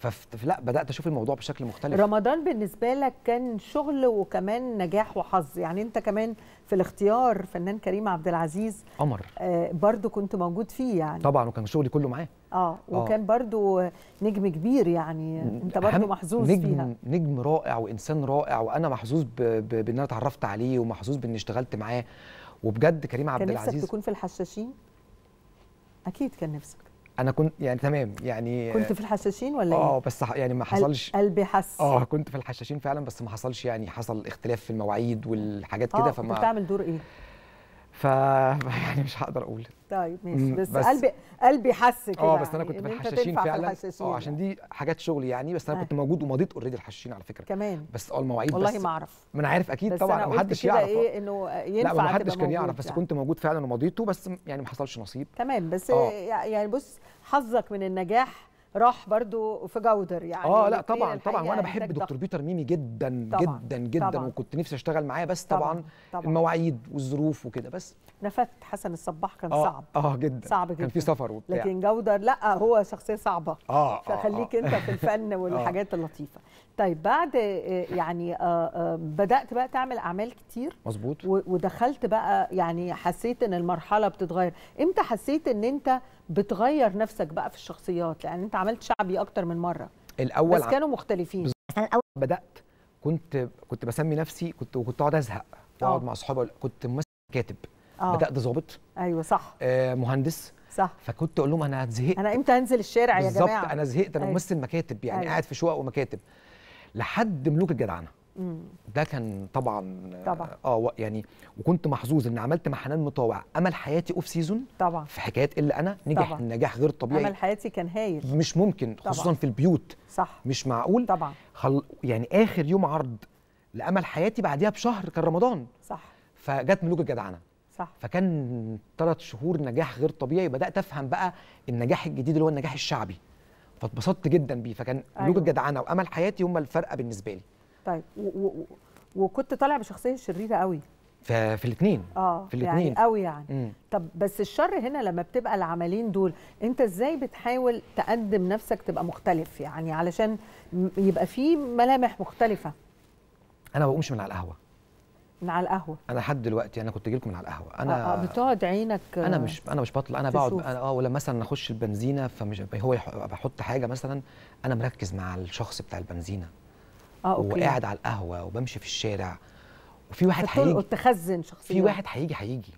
فلا بدات اشوف الموضوع بشكل مختلف رمضان بالنسبه لك كان شغل وكمان نجاح وحظ يعني انت كمان في الاختيار فنان كريم عبد العزيز قمر آه برضو كنت موجود فيه يعني طبعا وكان شغلي كله معاه اه, آه. وكان آه. برضو نجم كبير يعني انت برضو محظوظ نجم فيها نجم رائع وانسان رائع وانا محظوظ بان انا اتعرفت عليه ومحظوظ باني اشتغلت معاه وبجد كريم عبد العزيز كان نفسك تكون في الحشاشين اكيد كان نفسك انا كنت يعني تمام يعني كنت في الحشاشين ولا اه إيه؟ بس يعني ما حصلش قلبي حس اه كنت في الحشاشين فعلا بس ما حصلش يعني حصل اختلاف في المواعيد والحاجات كده آه، فما كنت بتعمل دور ايه؟ ف يعني مش هقدر اقول طيب ماشي بس, بس قلبي قلبي حس كده اه يعني، بس انا كنت في الحشاشين فعلا اه يعني. عشان دي حاجات شغل يعني بس انا آه. كنت موجود ومضيت اوريدي الحشاشين على فكره كمان بس اه المواعيد والله ما اعرف ما انا عارف اكيد طبعا محدش يعرف ايه انه ينفع لا محدش كان يعرف بس يعني. كنت موجود فعلا ومضيته بس يعني ما حصلش نصيب تمام بس أوه. يعني بص حظك من النجاح راح برضو في جودر يعني اه لا طبعا طبعا وانا يعني. بحب دكتور بيتر ميمي جدا طبعًا جدا جدا طبعًا وكنت نفسي اشتغل معاه بس طبعا, طبعًا المواعيد والظروف وكده بس نفت حسن الصباح كان آه صعب اه جدا صعب جدا كان في سفر وبتاع لكن جودر لا هو شخصيه صعبه اه, آه،, آه. فخليك آه انت في الفن آه. والحاجات اللطيفه طيب بعد يعني بدات بقى تعمل اعمال كتير مظبوط ودخلت بقى يعني حسيت ان المرحله بتتغير امتى حسيت ان انت بتغير نفسك بقى في الشخصيات لان انت عملت شعبي اكتر من مره الاول بس كانوا مختلفين الاول بدات كنت كنت بسمي نفسي كنت وكنت اقعد ازهق واقعد آه. مع اصحابي كنت ممثل كاتب أوه. بدات ظابط ايوه صح آه مهندس صح فكنت اقول لهم انا زهقت انا امتى هنزل الشارع يا جماعه بالظبط انا زهقت انا أيوة. ممثل مكاتب يعني أيوة. قاعد في شقق ومكاتب لحد ملوك الجدعنه ده كان طبعا طبعا اه يعني وكنت محظوظ ان عملت مع حنان مطاوع امل حياتي اوف سيزون طبعا في حكايات الا انا نجح طبعا. نجاح غير طبيعي امل حياتي كان هايل مش ممكن خصوصا طبعا. في البيوت صح مش معقول طبعا خل... يعني اخر يوم عرض لامل حياتي بعديها بشهر كان رمضان صح فجت ملوك الجدعنه صح فكان ثلاث شهور نجاح غير طبيعي بدات افهم بقى النجاح الجديد اللي هو النجاح الشعبي فاتبسطت جدا بيه فكان أيوة. ملوك الجدعنه وامل حياتي هم الفرقه بالنسبه لي طيب و و وكنت طالع بشخصيه شريره قوي في الاثنين اه في الاثنين يعني قوي يعني مم. طب بس الشر هنا لما بتبقى العملين دول انت ازاي بتحاول تقدم نفسك تبقى مختلف يعني علشان يبقى في ملامح مختلفه انا ما بقومش من على القهوه من على القهوه انا لحد دلوقتي انا كنت لكم من على القهوه انا آه, آه، بتقعد عينك آه، انا مش انا مش بطلع انا بقعد اه ولا مثلا اخش البنزينه فمش هو بحط حاجه مثلا انا مركز مع الشخص بتاع البنزينه اه اوكي وقاعد على القهوه وبمشي في الشارع وفي واحد هيجي تخزن شخصيا في واحد هيجي هيجي